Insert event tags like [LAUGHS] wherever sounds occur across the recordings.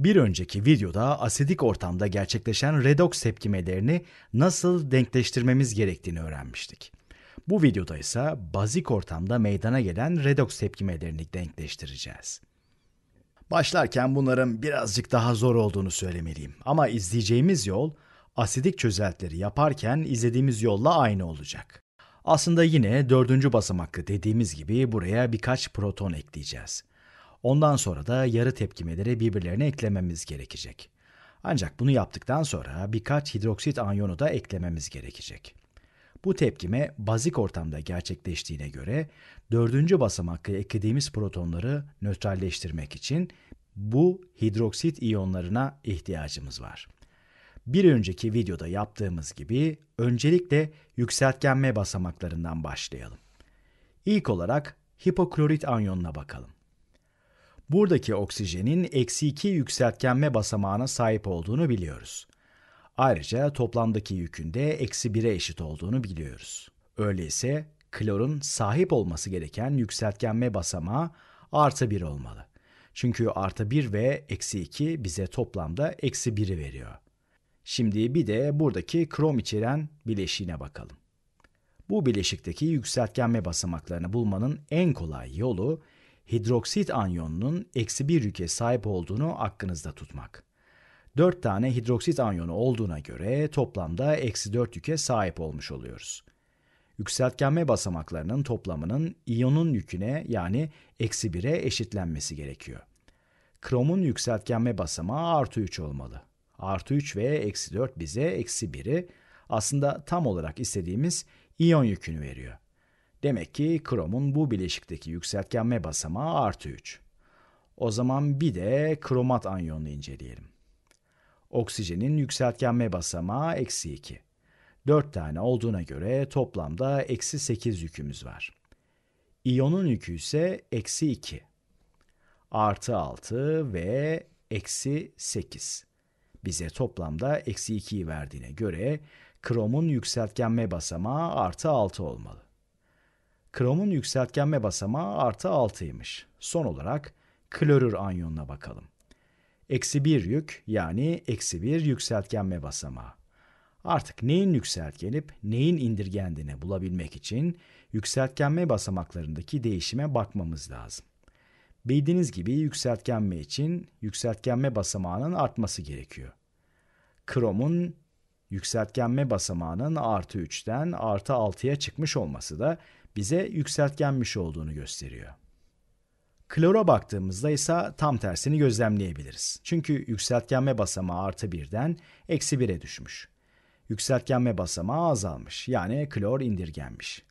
Bir önceki videoda asidik ortamda gerçekleşen redoks tepkimelerini nasıl denkleştirmemiz gerektiğini öğrenmiştik. Bu videoda ise bazik ortamda meydana gelen redoks tepkimelerini denkleştireceğiz. Başlarken bunların birazcık daha zor olduğunu söylemeliyim ama izleyeceğimiz yol asidik çözeltileri yaparken izlediğimiz yolla aynı olacak. Aslında yine dördüncü basamaklı dediğimiz gibi buraya birkaç proton ekleyeceğiz. Ondan sonra da yarı tepkimeleri birbirlerine eklememiz gerekecek. Ancak bunu yaptıktan sonra birkaç hidroksit anyonu da eklememiz gerekecek. Bu tepkime bazik ortamda gerçekleştiğine göre dördüncü basamakta eklediğimiz protonları nötralleştirmek için bu hidroksit iyonlarına ihtiyacımız var. Bir önceki videoda yaptığımız gibi öncelikle yükseltgenme basamaklarından başlayalım. İlk olarak hipoklorit anyonuna bakalım buradaki oksijenin eksi 2 yükseltgenme basamağına sahip olduğunu biliyoruz. Ayrıca toplamdaki yükün de eksi 1'e eşit olduğunu biliyoruz. Öyleyse klorun sahip olması gereken yükseltgenme basamağı artı 1 olmalı. Çünkü artı 1 ve eksi 2 bize toplamda eksi 1'i veriyor. Şimdi bir de buradaki krom içeren bileşiğine bakalım. Bu bileşikteki yükseltgenme basamaklarını bulmanın en kolay yolu hidroksit anyonunun eksi bir yüke sahip olduğunu aklınızda tutmak. 4 tane hidroksit anyonu olduğuna göre toplamda eksi 4 yüke sahip olmuş oluyoruz. Yükseltgenme basamaklarının toplamının iyonun yüküne yani eksi 1'e eşitlenmesi gerekiyor. Kromun yükseltgenme basamağı artı 3 olmalı. Artı 3 ve eksi 4 bize eksi 1'i aslında tam olarak istediğimiz iyon yükünü veriyor. Demek ki kromun bu bileşikteki yükseltgenme basamağı artı 3. O zaman bir de kromat anyonunu inceleyelim. Oksijenin yükseltgenme basamağı eksi 2. 4 tane olduğuna göre toplamda eksi 8 yükümüz var. İyonun yükü ise eksi 2. Artı 6 ve eksi 8. Bize toplamda eksi 2'yi verdiğine göre kromun yükseltgenme basamağı artı 6 olmalı. Kromun yükseltgenme basamağı artı 6'ymış. Son olarak klorür anyonuna bakalım. Eksi 1 yük yani eksi 1 yükseltgenme basamağı. Artık neyin yükseltgenip neyin indirgendiğini bulabilmek için yükseltgenme basamaklarındaki değişime bakmamız lazım. Bildiğiniz gibi yükseltgenme için yükseltgenme basamağının artması gerekiyor. Kromun yükseltgenme basamağının artı 3'ten artı 6'ya çıkmış olması da bize yükseltgenmiş olduğunu gösteriyor. Klora baktığımızda ise tam tersini gözlemleyebiliriz. Çünkü yükseltgenme basamağı artı birden eksi bire düşmüş. Yükseltgenme basamağı azalmış yani klor indirgenmiş.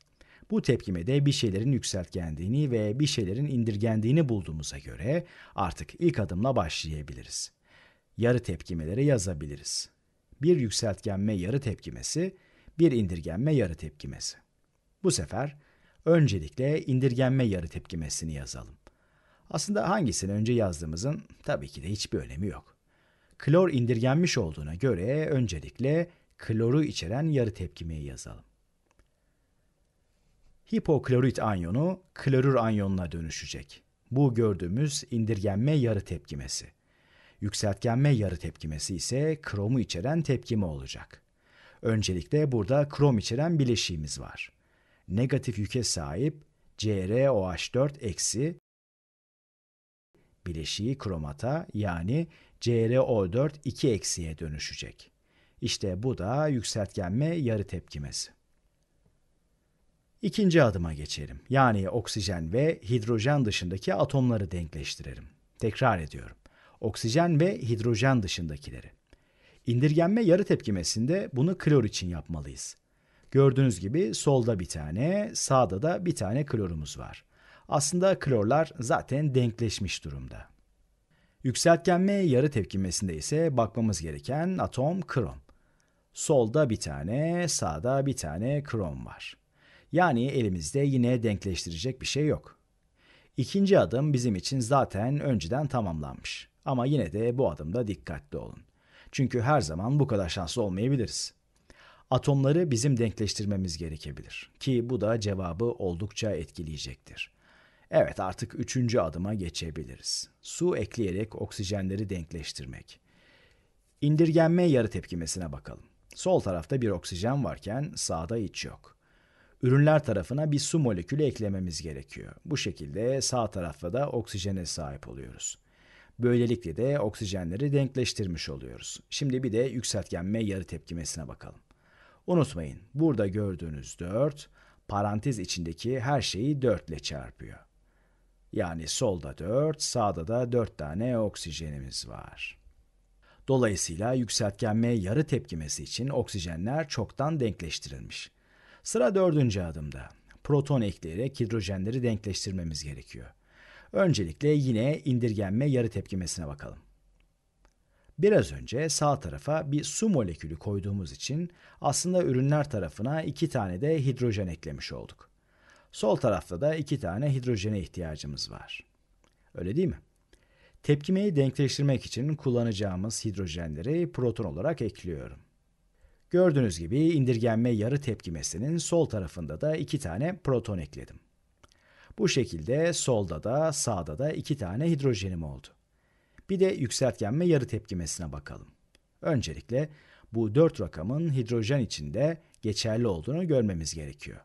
Bu tepkimede bir şeylerin yükseltgendiğini ve bir şeylerin indirgendiğini bulduğumuza göre artık ilk adımla başlayabiliriz. Yarı tepkimeleri yazabiliriz. Bir yükseltgenme yarı tepkimesi, bir indirgenme yarı tepkimesi. Bu sefer Öncelikle indirgenme yarı tepkimesini yazalım. Aslında hangisini önce yazdığımızın tabii ki de hiçbir önemi yok. Klor indirgenmiş olduğuna göre öncelikle kloru içeren yarı tepkimeyi yazalım. Hipoklorit anyonu klorür anyonuna dönüşecek. Bu gördüğümüz indirgenme yarı tepkimesi. Yükseltgenme yarı tepkimesi ise kromu içeren tepkime olacak. Öncelikle burada krom içeren bileşiğimiz var negatif yüke sahip CrOH4 eksi bileşiği kromata yani CrO4 2 eksiye dönüşecek. İşte bu da yükseltgenme yarı tepkimesi. İkinci adıma geçelim. Yani oksijen ve hidrojen dışındaki atomları denkleştirelim. Tekrar ediyorum. Oksijen ve hidrojen dışındakileri. İndirgenme yarı tepkimesinde bunu klor için yapmalıyız. Gördüğünüz gibi solda bir tane, sağda da bir tane klorumuz var. Aslında klorlar zaten denkleşmiş durumda. Yükseltgenme yarı tepkimesinde ise bakmamız gereken atom krom. Solda bir tane, sağda bir tane krom var. Yani elimizde yine denkleştirecek bir şey yok. İkinci adım bizim için zaten önceden tamamlanmış. Ama yine de bu adımda dikkatli olun. Çünkü her zaman bu kadar şanslı olmayabiliriz. Atomları bizim denkleştirmemiz gerekebilir ki bu da cevabı oldukça etkileyecektir. Evet artık üçüncü adıma geçebiliriz. Su ekleyerek oksijenleri denkleştirmek. İndirgenme yarı tepkimesine bakalım. Sol tarafta bir oksijen varken sağda hiç yok. Ürünler tarafına bir su molekülü eklememiz gerekiyor. Bu şekilde sağ tarafta da oksijene sahip oluyoruz. Böylelikle de oksijenleri denkleştirmiş oluyoruz. Şimdi bir de yükseltgenme yarı tepkimesine bakalım. Unutmayın burada gördüğünüz 4 parantez içindeki her şeyi 4 ile çarpıyor. Yani solda 4, sağda da 4 tane oksijenimiz var. Dolayısıyla yükseltgenme yarı tepkimesi için oksijenler çoktan denkleştirilmiş. Sıra dördüncü adımda. Proton ekleyerek hidrojenleri denkleştirmemiz gerekiyor. Öncelikle yine indirgenme yarı tepkimesine bakalım. Biraz önce sağ tarafa bir su molekülü koyduğumuz için aslında ürünler tarafına iki tane de hidrojen eklemiş olduk. Sol tarafta da iki tane hidrojene ihtiyacımız var. Öyle değil mi? Tepkimeyi denkleştirmek için kullanacağımız hidrojenleri proton olarak ekliyorum. Gördüğünüz gibi indirgenme yarı tepkimesinin sol tarafında da iki tane proton ekledim. Bu şekilde solda da sağda da iki tane hidrojenim oldu. Bir de yükseltgen ve yarı tepkimesine bakalım. Öncelikle bu dört rakamın hidrojen içinde geçerli olduğunu görmemiz gerekiyor.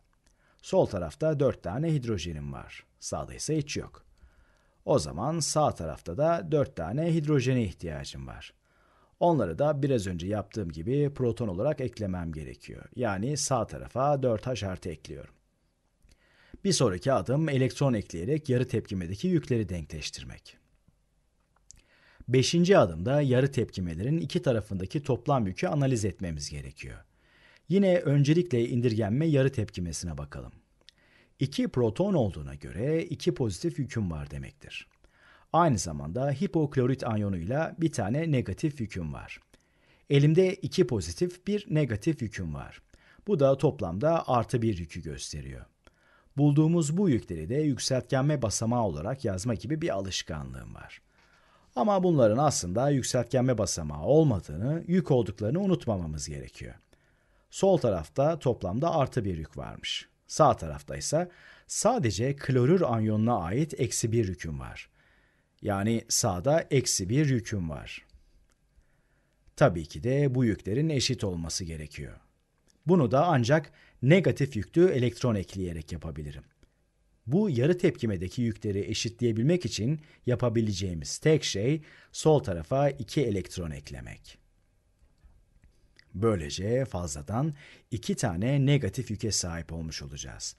Sol tarafta dört tane hidrojenim var. Sağda ise hiç yok. O zaman sağ tarafta da dört tane hidrojene ihtiyacım var. Onları da biraz önce yaptığım gibi proton olarak eklemem gerekiyor. Yani sağ tarafa 4H artı ekliyorum. Bir sonraki adım elektron ekleyerek yarı tepkimedeki yükleri denkleştirmek. Beşinci adımda yarı tepkimelerin iki tarafındaki toplam yükü analiz etmemiz gerekiyor. Yine öncelikle indirgenme yarı tepkimesine bakalım. İki proton olduğuna göre iki pozitif yüküm var demektir. Aynı zamanda hipoklorit anyonuyla bir tane negatif yüküm var. Elimde iki pozitif bir negatif yüküm var. Bu da toplamda artı bir yükü gösteriyor. Bulduğumuz bu yükleri de yükseltgenme basamağı olarak yazma gibi bir alışkanlığım var. Ama bunların aslında yükseltgenme basamağı olmadığını, yük olduklarını unutmamamız gerekiyor. Sol tarafta toplamda artı bir yük varmış. Sağ tarafta ise sadece klorür anyonuna ait eksi bir yüküm var. Yani sağda eksi bir yüküm var. Tabii ki de bu yüklerin eşit olması gerekiyor. Bunu da ancak negatif yüklü elektron ekleyerek yapabilirim. Bu yarı tepkimedeki yükleri eşitleyebilmek için yapabileceğimiz tek şey sol tarafa 2 elektron eklemek. Böylece fazladan 2 tane negatif yüke sahip olmuş olacağız.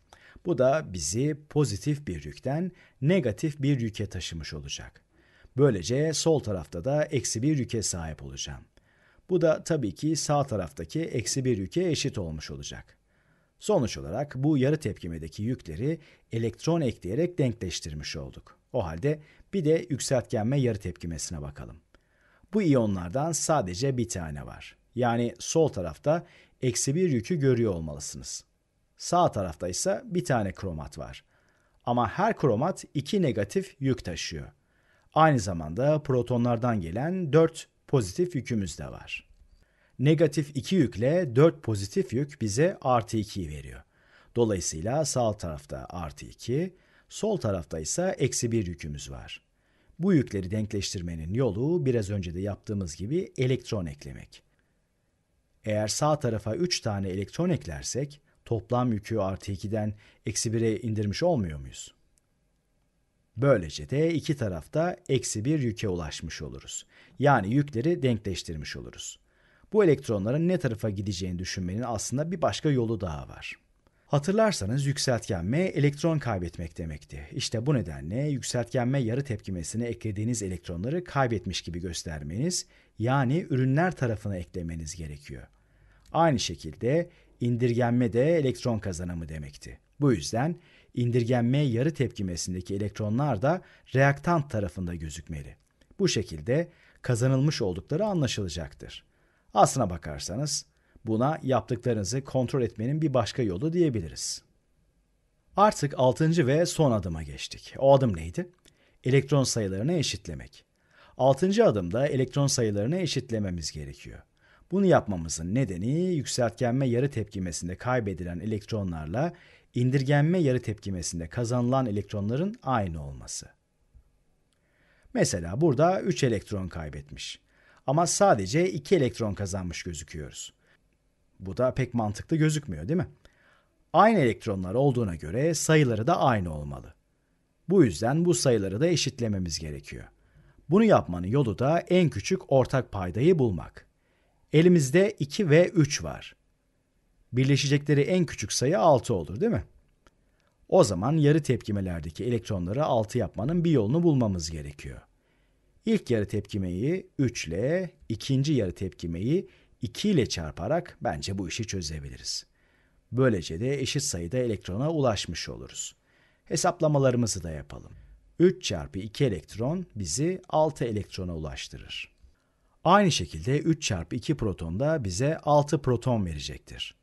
Bu da bizi pozitif bir yükten negatif bir yüke taşımış olacak. Böylece sol tarafta da eksi bir yüke sahip olacağım. Bu da tabii ki sağ taraftaki eksi bir yüke eşit olmuş olacak. Sonuç olarak bu yarı tepkimedeki yükleri elektron ekleyerek denkleştirmiş olduk. O halde bir de yükseltgenme yarı tepkimesine bakalım. Bu iyonlardan sadece bir tane var. Yani sol tarafta eksi bir yükü görüyor olmalısınız. Sağ tarafta ise bir tane kromat var. Ama her kromat iki negatif yük taşıyor. Aynı zamanda protonlardan gelen dört pozitif yükümüz de var negatif 2 yükle 4 pozitif yük bize artı 2'yi veriyor. Dolayısıyla sağ tarafta artı 2, sol tarafta ise eksi 1 yükümüz var. Bu yükleri denkleştirmenin yolu biraz önce de yaptığımız gibi elektron eklemek. Eğer sağ tarafa 3 tane elektron eklersek toplam yükü artı 2'den eksi 1'e indirmiş olmuyor muyuz? Böylece de iki tarafta eksi 1 yüke ulaşmış oluruz. Yani yükleri denkleştirmiş oluruz. Bu elektronların ne tarafa gideceğini düşünmenin aslında bir başka yolu daha var. Hatırlarsanız yükseltgen M elektron kaybetmek demekti. İşte bu nedenle yükseltgen M yarı tepkimesine eklediğiniz elektronları kaybetmiş gibi göstermeniz yani ürünler tarafına eklemeniz gerekiyor. Aynı şekilde indirgenme de elektron kazanımı demekti. Bu yüzden indirgenme yarı tepkimesindeki elektronlar da reaktant tarafında gözükmeli. Bu şekilde kazanılmış oldukları anlaşılacaktır. Aslına bakarsanız buna yaptıklarınızı kontrol etmenin bir başka yolu diyebiliriz. Artık 6. ve son adıma geçtik. O adım neydi? Elektron sayılarını eşitlemek. 6. adımda elektron sayılarını eşitlememiz gerekiyor. Bunu yapmamızın nedeni yükseltgenme yarı tepkimesinde kaybedilen elektronlarla indirgenme yarı tepkimesinde kazanılan elektronların aynı olması. Mesela burada 3 elektron kaybetmiş. Ama sadece 2 elektron kazanmış gözüküyoruz. Bu da pek mantıklı gözükmüyor değil mi? Aynı elektronlar olduğuna göre sayıları da aynı olmalı. Bu yüzden bu sayıları da eşitlememiz gerekiyor. Bunu yapmanın yolu da en küçük ortak paydayı bulmak. Elimizde 2 ve 3 var. Birleşecekleri en küçük sayı 6 olur değil mi? O zaman yarı tepkimelerdeki elektronları 6 yapmanın bir yolunu bulmamız gerekiyor. İlk yarı tepkimeyi 3 ile, ikinci yarı tepkimeyi 2 ile çarparak bence bu işi çözebiliriz. Böylece de eşit sayıda elektrona ulaşmış oluruz. Hesaplamalarımızı da yapalım. 3 çarpı 2 elektron bizi 6 elektrona ulaştırır. Aynı şekilde 3 çarpı 2 proton da bize 6 proton verecektir.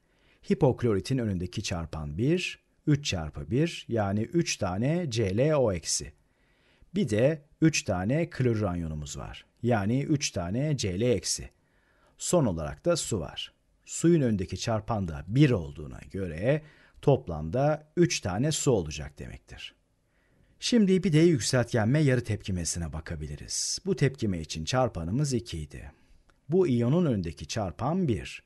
Hipokloritin önündeki çarpan 1, 3 çarpı 1 yani 3 tane ClO eksi. Bir de 3 tane klorür anyonumuz var. Yani 3 tane Cl eksi. Son olarak da su var. Suyun öndeki çarpan da 1 olduğuna göre toplamda 3 tane su olacak demektir. Şimdi bir de yükseltgenme yarı tepkimesine bakabiliriz. Bu tepkime için çarpanımız 2 idi. Bu iyonun öndeki çarpan 1.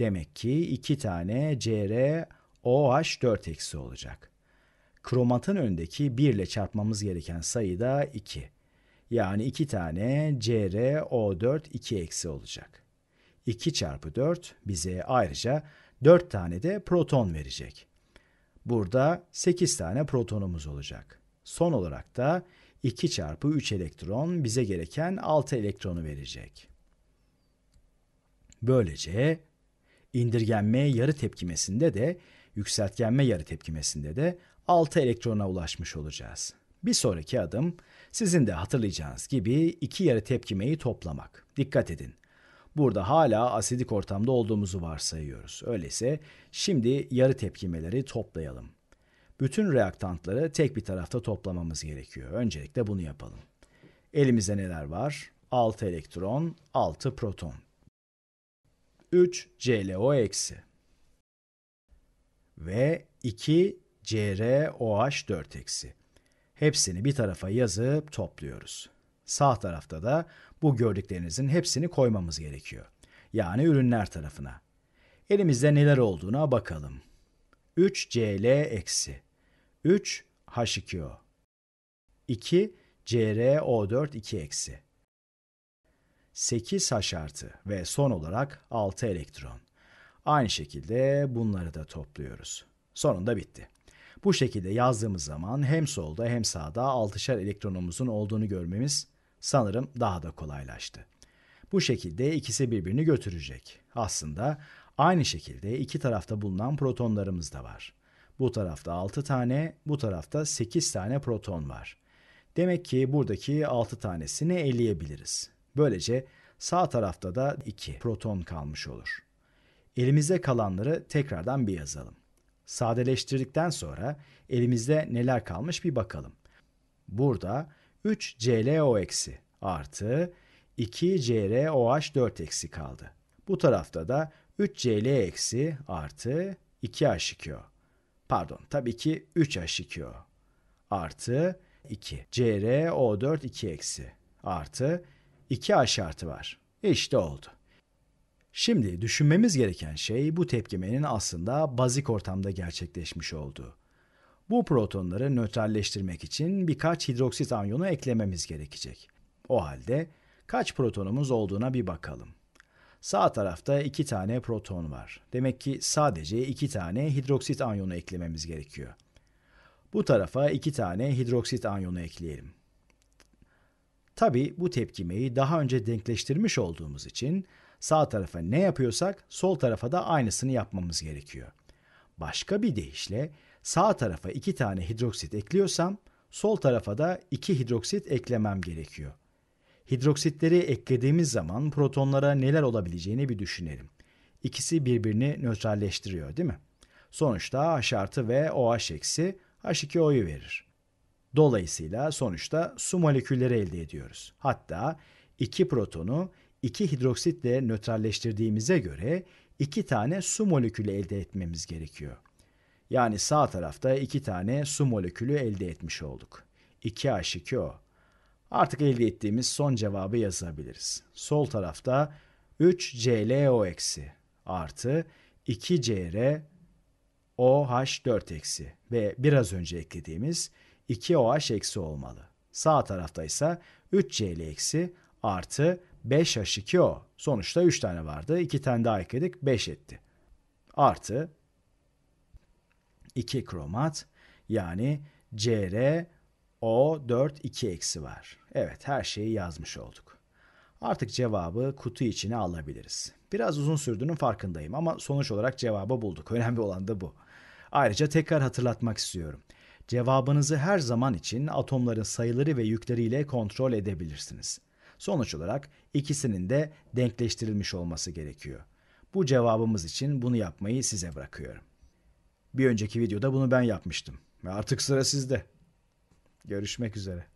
Demek ki 2 tane CrOH4 eksi olacak. Kromatın öndeki 1 ile çarpmamız gereken sayı da 2. Yani 2 tane CrO4 2 eksi olacak. 2 çarpı 4 bize ayrıca 4 tane de proton verecek. Burada 8 tane protonumuz olacak. Son olarak da 2 çarpı 3 elektron bize gereken 6 elektronu verecek. Böylece indirgenme yarı tepkimesinde de yükseltgenme yarı tepkimesinde de 6 elektrona ulaşmış olacağız. Bir sonraki adım sizin de hatırlayacağınız gibi iki yarı tepkimeyi toplamak. Dikkat edin. Burada hala asidik ortamda olduğumuzu varsayıyoruz. Öyleyse şimdi yarı tepkimeleri toplayalım. Bütün reaktantları tek bir tarafta toplamamız gerekiyor. Öncelikle bunu yapalım. Elimizde neler var? 6 elektron, 6 proton. 3 ClO eksi. Ve 2 CrOH4 eksi. Hepsini bir tarafa yazıp topluyoruz. Sağ tarafta da bu gördüklerinizin hepsini koymamız gerekiyor. Yani ürünler tarafına. Elimizde neler olduğuna bakalım. 3Cl eksi. 3 H2O. 2 CrO4 2 eksi. 8 H artı ve son olarak 6 elektron. Aynı şekilde bunları da topluyoruz. Sonunda bitti. Bu şekilde yazdığımız zaman hem solda hem sağda 6'şer elektronumuzun olduğunu görmemiz sanırım daha da kolaylaştı. Bu şekilde ikisi birbirini götürecek. Aslında aynı şekilde iki tarafta bulunan protonlarımız da var. Bu tarafta 6 tane, bu tarafta 8 tane proton var. Demek ki buradaki 6 tanesini eleyebiliriz. Böylece sağ tarafta da 2 proton kalmış olur. Elimize kalanları tekrardan bir yazalım. Sadeleştirdikten sonra elimizde neler kalmış bir bakalım. Burada 3ClO- eksi artı 2CrOH4- eksi kaldı. Bu tarafta da 3Cl- e eksi artı 2H2O. Pardon tabii ki 3H2O artı 2. CrO4 2 eksi artı 2H artı var. İşte oldu. Şimdi düşünmemiz gereken şey bu tepkimenin aslında bazik ortamda gerçekleşmiş olduğu. Bu protonları nötralleştirmek için birkaç hidroksit anyonu eklememiz gerekecek. O halde kaç protonumuz olduğuna bir bakalım. Sağ tarafta iki tane proton var. Demek ki sadece iki tane hidroksit anyonu eklememiz gerekiyor. Bu tarafa iki tane hidroksit anyonu ekleyelim. Tabi bu tepkimeyi daha önce denkleştirmiş olduğumuz için Sağ tarafa ne yapıyorsak sol tarafa da aynısını yapmamız gerekiyor. Başka bir deyişle sağ tarafa 2 tane hidroksit ekliyorsam sol tarafa da 2 hidroksit eklemem gerekiyor. Hidroksitleri eklediğimiz zaman protonlara neler olabileceğini bir düşünelim. İkisi birbirini nötralleştiriyor değil mi? Sonuçta H artı ve OH eksi H2O'yu verir. Dolayısıyla sonuçta su molekülleri elde ediyoruz. Hatta iki protonu 2 hidroksitle nötralleştirdiğimize göre 2 tane su molekülü elde etmemiz gerekiyor. Yani sağ tarafta 2 tane su molekülü elde etmiş olduk. 2H2O. Artık elde ettiğimiz son cevabı yazabiliriz. Sol tarafta 3ClO eksi artı 2CR OH4 eksi ve biraz önce eklediğimiz 2OH eksi olmalı. Sağ tarafta ise 3Cl eksi artı 5H2O. Sonuçta 3 tane vardı. 2 tane daha ekledik 5 etti. Artı 2 kromat yani CrO4 2 eksi var. Evet her şeyi yazmış olduk. Artık cevabı kutu içine alabiliriz. Biraz uzun sürdüğünün farkındayım ama sonuç olarak cevabı bulduk. [LAUGHS] Önemli olan da bu. Ayrıca tekrar hatırlatmak istiyorum. Cevabınızı her zaman için atomların sayıları ve yükleriyle kontrol edebilirsiniz. Sonuç olarak ikisinin de denkleştirilmiş olması gerekiyor. Bu cevabımız için bunu yapmayı size bırakıyorum. Bir önceki videoda bunu ben yapmıştım. Artık sıra sizde. Görüşmek üzere.